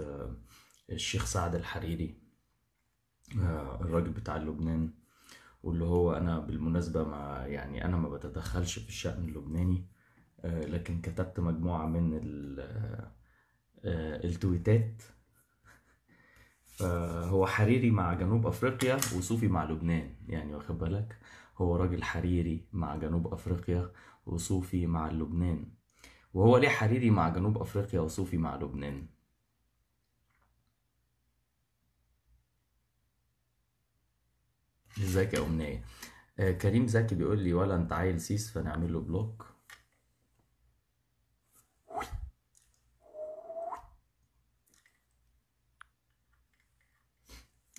آه، الشيخ سعد الحريري آه، الراجل بتاع لبنان واللي هو انا بالمناسبه ما يعني انا ما بتدخلش في الشأن اللبناني آه، لكن كتبت مجموعه من التويتات فهو حريري مع جنوب افريقيا وصوفي مع لبنان يعني واخد بالك هو راجل حريري مع جنوب افريقيا وصوفي مع لبنان وهو ليه حريري مع جنوب افريقيا وصوفي مع لبنان ازيك يا امنيه آه كريم زكي بيقول لي ولا انت عيل سيس فنعمل له بلوك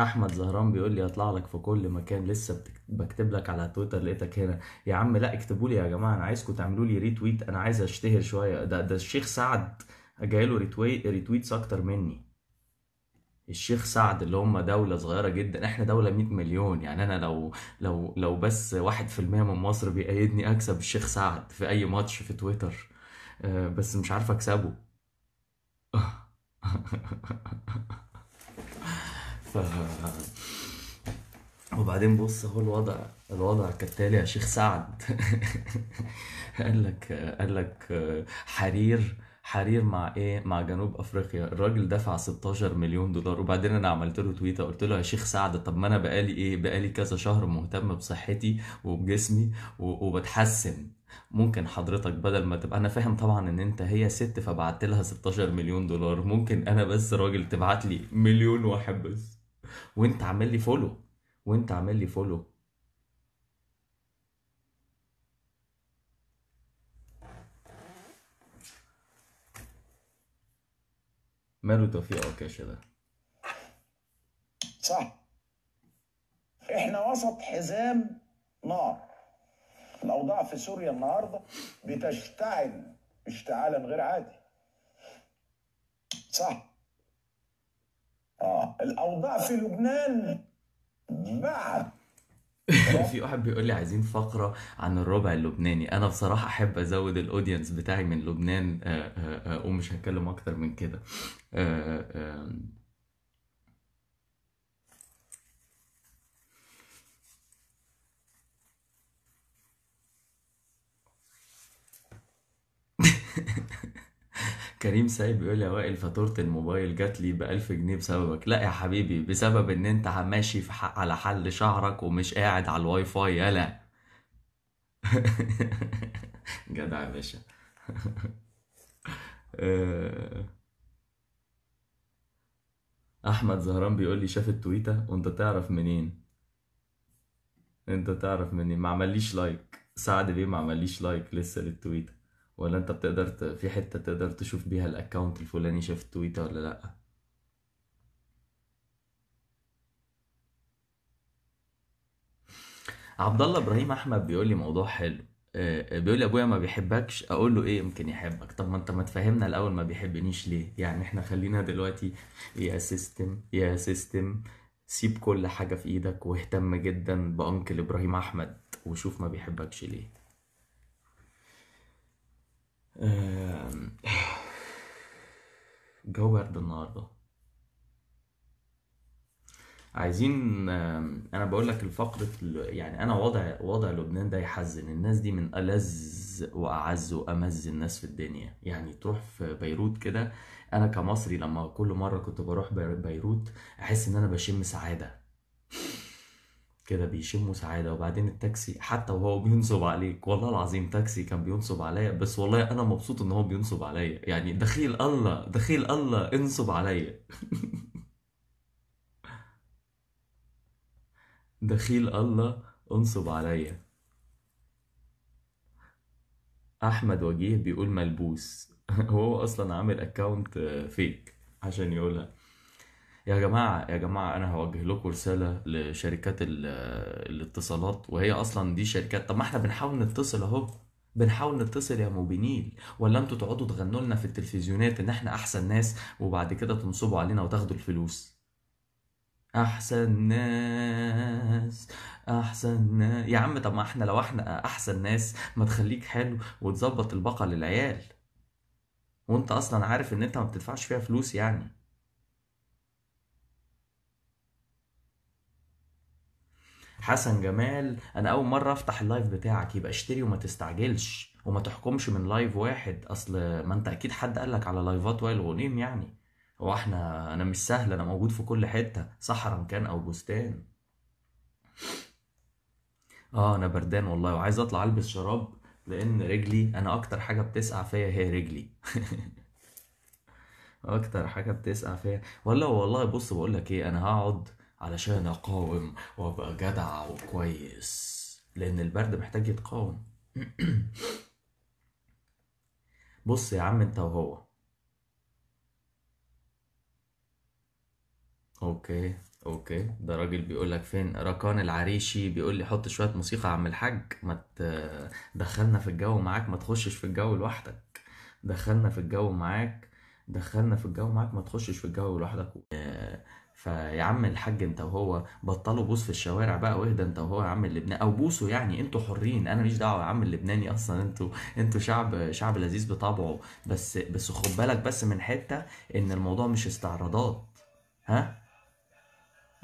احمد زهران بيقول لي هطلع لك في كل مكان لسه بكتب لك على تويتر لقيتك هنا يا عم لا اكتبوا لي يا جماعه انا عايزكم تعملوا لي ريتويت انا عايز اشتهر شويه ده ده الشيخ سعد جاي له ريتويتس اكتر مني الشيخ سعد اللي هم دولة صغيرة جدا احنا دولة 100 مليون يعني انا لو لو لو بس 1% من مصر بيأيدني اكسب الشيخ سعد في اي ماتش في تويتر آه، بس مش عارف اكسبه ف... وبعدين بص هو الوضع الوضع كالتالي يا شيخ سعد قال لك قال لك حرير حرير مع ايه مع جنوب افريقيا الراجل دفع 16 مليون دولار وبعدين انا عملت له تويته قلت له يا شيخ سعد طب ما انا بقالي ايه بقالي كذا شهر مهتم بصحتي وبجسمي وبتحسن ممكن حضرتك بدل ما تبقى انا فاهم طبعا ان انت هي ست فبعت لها 16 مليون دولار ممكن انا بس راجل تبعت لي مليون واحد بس وانت عامل لي فولو وانت عامل لي فولو ماله توفيق عكاشه ده صح احنا وسط حزام نار الاوضاع في سوريا النهارده بتشتعل اشتعالا غير عادي صح اه الاوضاع في لبنان بعد في واحد بيقول لي عايزين فقرة عن الربع اللبناني أنا بصراحة أحب أزود الأودينس بتاعي من لبنان آه، آه، آه، ومش هتكلم أكتر من كده كريم سايب بيقول يا وائل فاتورة الموبايل جات لي بألف جنيه بسببك لا يا حبيبي بسبب ان انت ماشي في حق على حل شعرك ومش قاعد على الواي فاي يلا جدع يا باشا آه. احمد زهران بيقول لي شاف التويته وانت تعرف منين انت تعرف منين ما عمليش لايك سعد بيه ما عمليش لايك لسه للتويته ولا انت بتقدر ت... في حتة تقدر تشوف بيها الاكونت الفلاني شاف تويتر ولا لأ عبد الله ابراهيم احمد بيقول لي موضوع حلو آه، آه، بيقول لي ابويا ما بيحبكش اقول له ايه يمكن يحبك طب ما انت ما تفهمنا الاول ما بيحبنيش ليه يعني احنا خلينا دلوقتي يا سيستم يا سيستم سيب كل حاجة في ايدك واهتم جدا بانكل ابراهيم احمد وشوف ما بيحبكش ليه الجو برد النهارده عايزين انا بقول لك الفقرة يعني انا وضع وضع لبنان ده يحزن الناس دي من ألذ واعز وامز الناس في الدنيا يعني تروح في بيروت كده انا كمصري لما كل مرة كنت بروح بيروت احس ان انا بشم سعادة كده بيشموا سعادة وبعدين التاكسي حتى وهو بينصب عليك والله العظيم تاكسي كان بينصب عليا بس والله انا مبسوط ان هو بينصب عليا يعني دخيل الله دخيل الله انصب عليا دخيل الله انصب عليا احمد وجيه بيقول ملبوس هو اصلا عامل اكونت فيك عشان يقولها يا جماعة يا جماعة أنا هوجه لكم رسالة لشركات آه، الاتصالات وهي أصلا دي شركات طب ما إحنا بنحاول نتصل أهو بنحاول نتصل يا موبينيل ولا انتوا تقعدوا تغنوا لنا في التلفزيونات ان احنا احسن ناس وبعد كده تنصبوا علينا وتاخدوا الفلوس احسن ناس احسن ناس يا عم طب ما احنا لو احنا احسن ناس ما تخليك حلو وتظبط الباقة للعيال وانت اصلا عارف ان انت ما بتدفعش فيها فلوس يعني حسن جمال انا اول مره افتح اللايف بتاعك يبقى اشتري وما تستعجلش وما تحكمش من لايف واحد اصل ما انت اكيد حد قالك على لايفات وائل غنيم يعني هو احنا انا مش سهل انا موجود في كل حته صحرا كان او بستان اه انا بردان والله وعايز اطلع البس شراب لان رجلي انا اكتر حاجه بتسقع فيا هي رجلي اكتر حاجه بتسقع فيا ولا والله بص بقول لك ايه انا هقعد علشان اقاوم وابقى جدع وكويس لان البرد محتاج يتقاوم بص يا عم انت وهو اوكي اوكي ده راجل بيقول لك فين ركان العريشي بيقول لي حط شويه موسيقى يا عم الحاج ما دخلنا في الجو معاك ما تخشش في الجو لوحدك دخلنا في الجو معاك دخلنا في الجو معاك ما تخشش في الجو لوحدك فيا عم الحاج انت وهو بطلوا بوس في الشوارع بقى واهدى انت وهو يا عم اللبناني او بوسوا يعني انتوا حرين انا ماليش دعوه يا عم اللبناني اصلا انتوا انتوا شعب شعب لذيذ بطبعه بس بس خد بالك بس من حته ان الموضوع مش استعراضات ها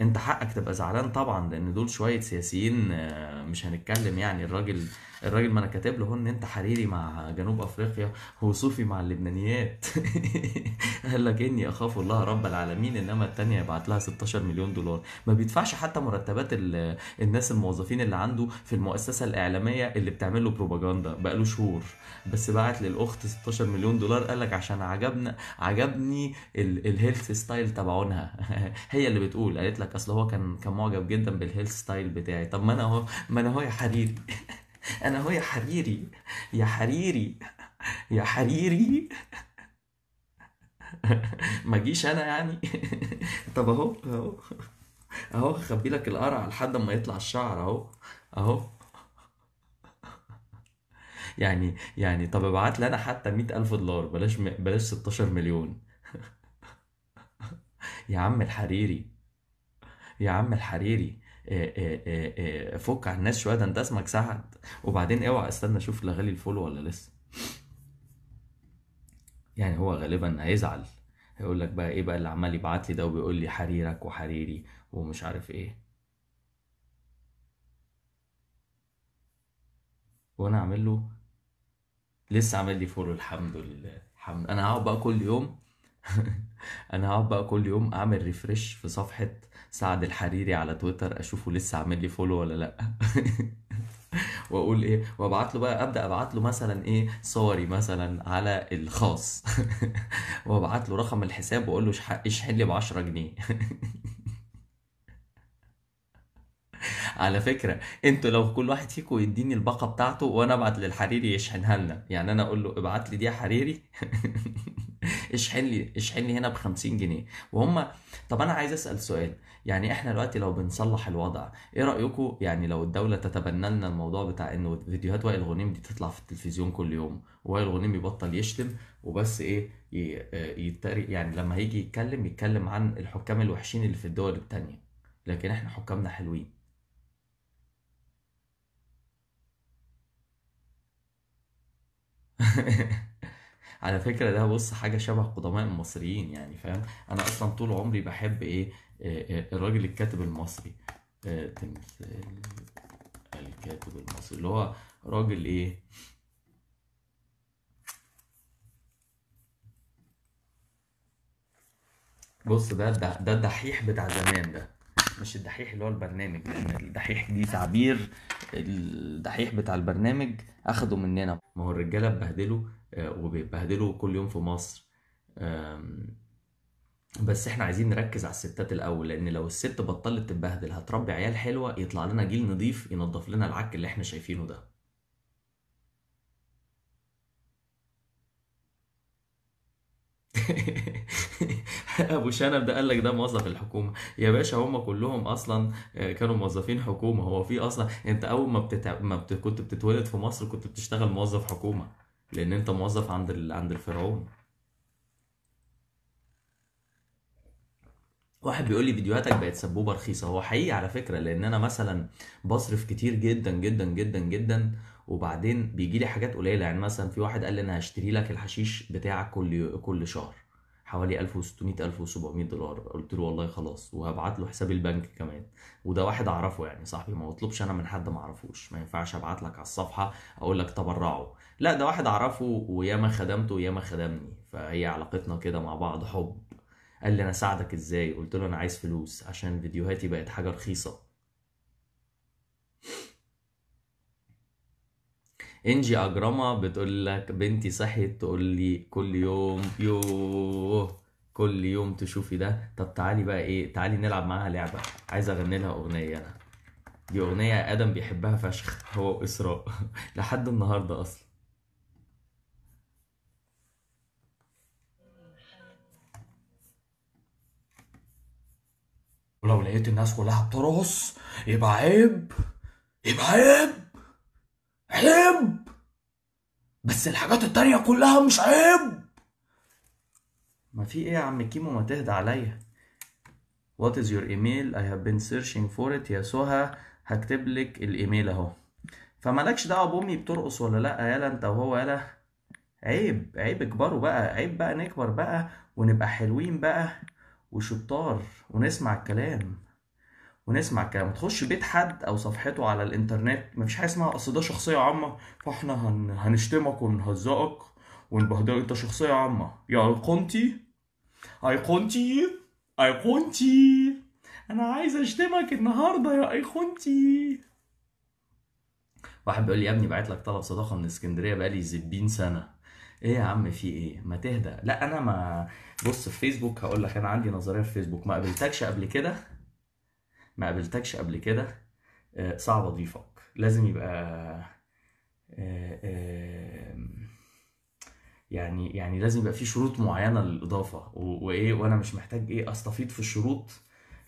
انت حقك تبقى زعلان طبعا لان دول شويه سياسيين آه، مش هنتكلم يعني الراجل الراجل ما انا كاتب له ان انت حريري مع جنوب افريقيا وصوفي مع اللبنانيات قال لك اني اخاف الله رب العالمين انما الثانيه يبعت لها 16 مليون دولار ما بيدفعش حتى مرتبات الناس الموظفين اللي عنده في المؤسسه الاعلاميه اللي بتعمل له بروباجندا بقاله شهور بس بعت للاخت 16 مليون دولار قال لك عشان عجبنا عجبني الهيلث ستايل تبعونها هي اللي بتقول قالت لك اصل هو كان كان معجب جدا بالهيلث ستايل بتاعي طب ما انا اهو ما انا اهو يا حريري انا هو يا حريري يا حريري يا حريري ما جيش انا يعني طب اهو اهو اهو خبي لك القرع لحد ما يطلع الشعر اهو اهو يعني يعني طب ابعت لي انا حتى مئة ألف دولار بلاش م... بلاش 16 مليون يا عم الحريري يا عم الحريري آه، آه، آه، فك على الناس شويه ده انت اسمك سعد وبعدين اوعى استنى اشوف لا غالي الفولو ولا لسه يعني هو غالبا هيزعل هيقول لك بقى ايه بقى اللي عمال يبعت لي ده وبيقول لي حريرك وحريري ومش عارف ايه وانا اعمل له لسه عامل لي فولو الحمد لله الحمد انا هقعد بقى كل يوم انا هقعد بقى كل يوم اعمل ريفرش في صفحه سعد الحريري على تويتر اشوفه لسه عامل لي فولو ولا لا واقول ايه وابعت له بقى ابدا ابعت له مثلا ايه صوري مثلا على الخاص وابعت له رقم الحساب واقول له اشحن لي ب 10 جنيه على فكره انتوا لو كل واحد فيكم يديني الباقه بتاعته وانا ابعت للحريري يشحنها لنا يعني انا اقول له ابعت لي دي يا حريري اشحن لي اشحن لي هنا ب 50 جنيه وهم طب انا عايز اسال سؤال يعني احنا دلوقتي لو بنصلح الوضع ايه رايكم يعني لو الدوله تتبنى لنا الموضوع بتاع ان فيديوهات وائل غنيم دي تطلع في التلفزيون كل يوم وائل غنيم يبطل يشتم وبس ايه آه، يتريق يعني لما هيجي يتكلم يتكلم عن الحكام الوحشين اللي في الدول التانية لكن احنا حكامنا حلوين على فكره ده بص حاجه شبه قدماء المصريين يعني فاهم انا اصلا طول عمري بحب ايه آه، آه، الراجل الكاتب المصري آه، تمثال الكاتب المصري اللي هو راجل ايه بص ده ده الدحيح بتاع زمان ده مش الدحيح اللي هو البرنامج لان يعني الدحيح دي تعبير الدحيح بتاع البرنامج اخده مننا ما هو الرجاله اتبهدلوا آه، وبيتبهدلوا كل يوم في مصر بس احنا عايزين نركز على الستات الاول لان لو الست بطلت تتبهدل هتربي عيال حلوه يطلع لنا جيل نضيف ينظف لنا العك اللي احنا شايفينه ده ابو شنب ده قال لك ده موظف الحكومه يا باشا هم كلهم اصلا آه، كانوا موظفين حكومه هو في اصلا انت اول ما, بتتع... ما بت... كنت بتتولد في مصر كنت بتشتغل موظف حكومه لان انت موظف عند ال... عند الفرعون واحد بيقول لي فيديوهاتك بقت سبوبه رخيصه هو حقيقي على فكره لان انا مثلا بصرف كتير جدا جدا جدا جدا وبعدين بيجي لي حاجات قليله يعني مثلا في واحد قال لي انا هشتري لك الحشيش بتاعك كل كل شهر حوالي 1600 1700 دولار قلت له والله خلاص وهبعت له حساب البنك كمان وده واحد اعرفه يعني صاحبي ما اطلبش انا من حد ما اعرفوش ما ينفعش ابعت لك على الصفحه اقول لك تبرعه لا ده واحد اعرفه وياما خدمته وياما خدمني فهي علاقتنا كده مع بعض حب قال لي انا اساعدك ازاي قلت له انا عايز فلوس عشان فيديوهاتي بقت حاجه رخيصه انجي اجراما بتقول لك بنتي صحيت تقول لي كل يوم يوه كل يوم تشوفي ده طب تعالي بقى ايه تعالي نلعب معاها لعبه عايز اغني لها اغنيه انا دي اغنيه ادم بيحبها فشخ هو واسراء لحد النهارده اصلا ولو لقيت الناس كلها بترقص يبقى عيب يبقى عيب عيب بس الحاجات التانية كلها مش عيب ما في ايه يا عم كيمو ما تهدى عليا What is your email? I have been searching for it يا سهى هكتب لك الايميل اهو فمالكش دعوة بأمي بترقص ولا لأ يالا انت وهو يالا عيب عيب اكبروا بقى عيب بقى نكبر بقى ونبقى حلوين بقى وشطار ونسمع الكلام ونسمع الكلام تخش بيت حد او صفحته على الانترنت مفيش حاجه اسمها اصل ده شخصيه عامه فاحنا هن... هنشتمك ونهزقك ونبهدلك انت شخصيه عامه يا ايقونتي ايقونتي ايقونتي انا عايز اشتمك النهارده يا ايقونتي واحد بيقول لي يا ابني بعت لك طلب صداقه من اسكندريه بقالي زبين سنه ايه يا عم في ايه ما تهدى لا انا ما بص في فيسبوك هقول لك انا عندي نظريه في فيسبوك ما قابلتكش قبل كده ما قابلتكش قبل كده آه، صعب اضيفك لازم يبقى آه، آه، يعني يعني لازم يبقى في شروط معينه للاضافه وايه وانا مش محتاج ايه استفيض في الشروط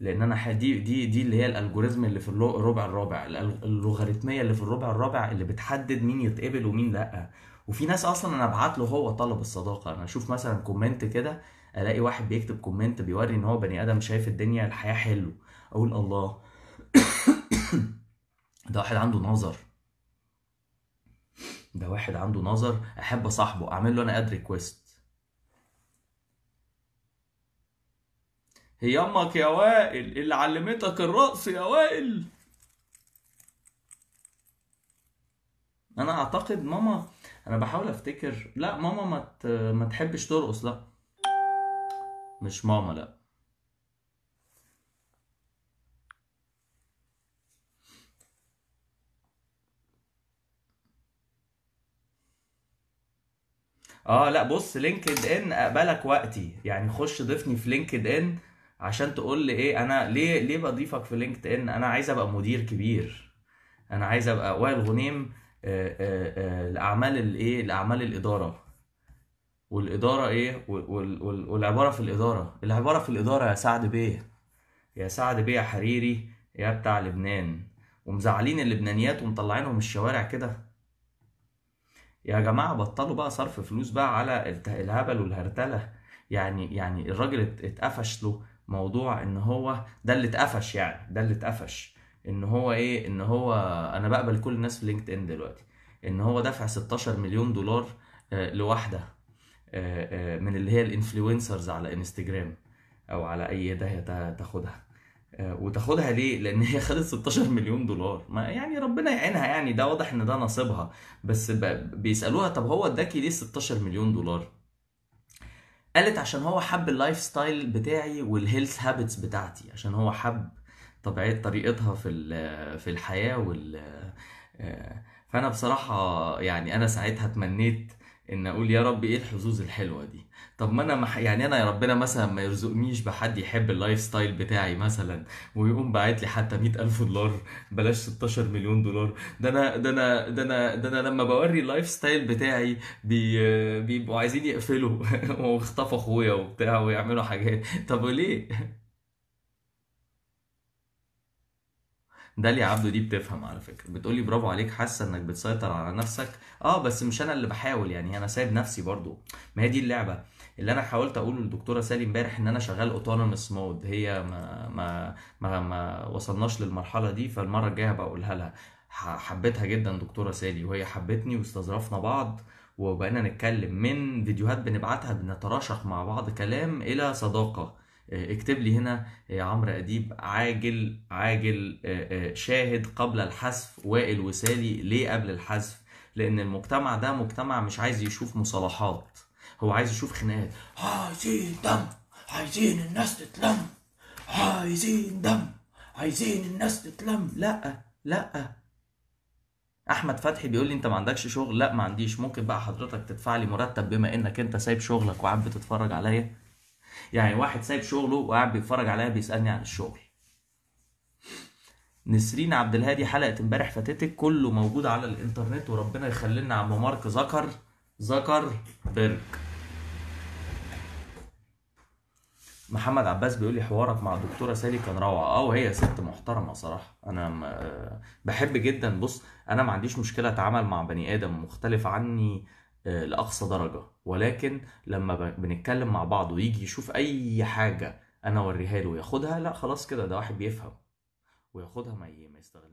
لان انا دي دي دي اللي هي الالجوريزم اللي في الربع الرابع اللوغاريتميه اللي في الربع الرابع اللي بتحدد مين يتقبل ومين لا وفي ناس اصلا انا ابعت له هو طلب الصداقه انا اشوف مثلا كومنت كده الاقي واحد بيكتب كومنت بيوري ان هو بني ادم شايف الدنيا الحياه حلو اقول الله ده واحد عنده نظر ده واحد عنده نظر احب صاحبه اعمل له انا اد ريكويست هي امك يا وائل اللي علمتك الرقص يا وائل انا اعتقد ماما انا بحاول افتكر لا ماما ما ما تحبش ترقص لا مش ماما لا اه لا بص لينكد ان اقبلك وقتي يعني خش ضيفني في لينكد ان عشان تقول لي ايه انا ليه ليه بضيفك في لينكد ان انا عايز ابقى مدير كبير انا عايز ابقى وائل غنيم الاعمال آه، آه، آه، الايه الاعمال الاداره والاداره ايه والعباره في الاداره العباره في الاداره يا سعد بيه يا سعد بيه يا حريري يا بتاع لبنان ومزعلين اللبنانيات ومطلعينهم الشوارع كده يا جماعه بطلوا بقى صرف فلوس بقى على الهبل والهرتله يعني يعني الراجل اتقفش له موضوع ان هو ده اللي اتقفش يعني ده اللي اتقفش ان هو ايه ان هو انا بقبل كل الناس في لينكد ان دلوقتي ان هو دفع 16 مليون دولار آه، لواحده آه، آه، من اللي هي الانفلونسرز على انستجرام او على اي داهيه تاخدها آه، وتاخدها ليه؟ لان هي خدت 16 مليون دولار ما يعني ربنا يعينها يعني ده واضح ان ده نصيبها بس بيسالوها طب هو اداكي ليه 16 مليون دولار؟ قالت عشان هو حب اللايف ستايل بتاعي والهيلث هابتس بتاعتي عشان هو حب طبيعه طريقتها في في الحياه وال آه، فانا بصراحه يعني انا ساعتها تمنيت ان اقول يا رب ايه الحظوظ الحلوه دي طب ما انا مح... يعني انا يا ربنا مثلا ما يرزقنيش بحد يحب اللايف ستايل بتاعي مثلا ويقوم باعت لي حتى مئة ألف دولار بلاش 16 مليون دولار ده انا ده انا ده انا ده انا لما بوري اللايف ستايل بتاعي بي... بيبقوا عايزين يقفلوا واخطفوا اخويا وبتاع ويعملوا حاجات طب وليه داليا عبده دي بتفهم على فكره بتقول لي برافو عليك حاسه انك بتسيطر على نفسك اه بس مش انا اللي بحاول يعني انا سايب نفسي برضو ما هي دي اللعبه اللي انا حاولت اقوله للدكتوره سالي امبارح ان انا شغال اوتونومس مود هي ما ما ما, ما وصلناش للمرحله دي فالمره الجايه بقولها لها حبيتها جدا دكتوره سالي وهي حبتني واستظرفنا بعض وبقينا نتكلم من فيديوهات بنبعتها بنتراشق مع بعض كلام الى صداقه آه، اكتب لي هنا آه، عمرو اديب عاجل عاجل آه، شاهد قبل الحذف وائل وسالي ليه قبل الحذف لان المجتمع ده مجتمع مش عايز يشوف مصالحات هو عايز يشوف خناقات عايزين دم عايزين الناس تتلم عايزين دم عايزين الناس تتلم لا لا احمد فتحي بيقول لي انت ما عندكش شغل لا ما عنديش ممكن بقى حضرتك تدفع لي مرتب بما انك انت سايب شغلك وقاعد بتتفرج عليا يعني واحد سايب شغله وقاعد بيتفرج عليا بيسالني عن الشغل نسرين عبد الهادي حلقه امبارح فاتتك كله موجود على الانترنت وربنا يخلي لنا عم مارك زكر زكر بيرج محمد عباس بيقول لي حوارك مع دكتوره سالي كان روعه اه وهي ست محترمه صراحه انا بحب جدا بص انا ما عنديش مشكله اتعامل مع بني ادم مختلف عني آه، لاقصى درجه ولكن لما بنتكلم مع بعض ويجي يشوف اي حاجه انا اوريها له وياخدها لا خلاص كده ده واحد بيفهم وياخدها ما يستغلها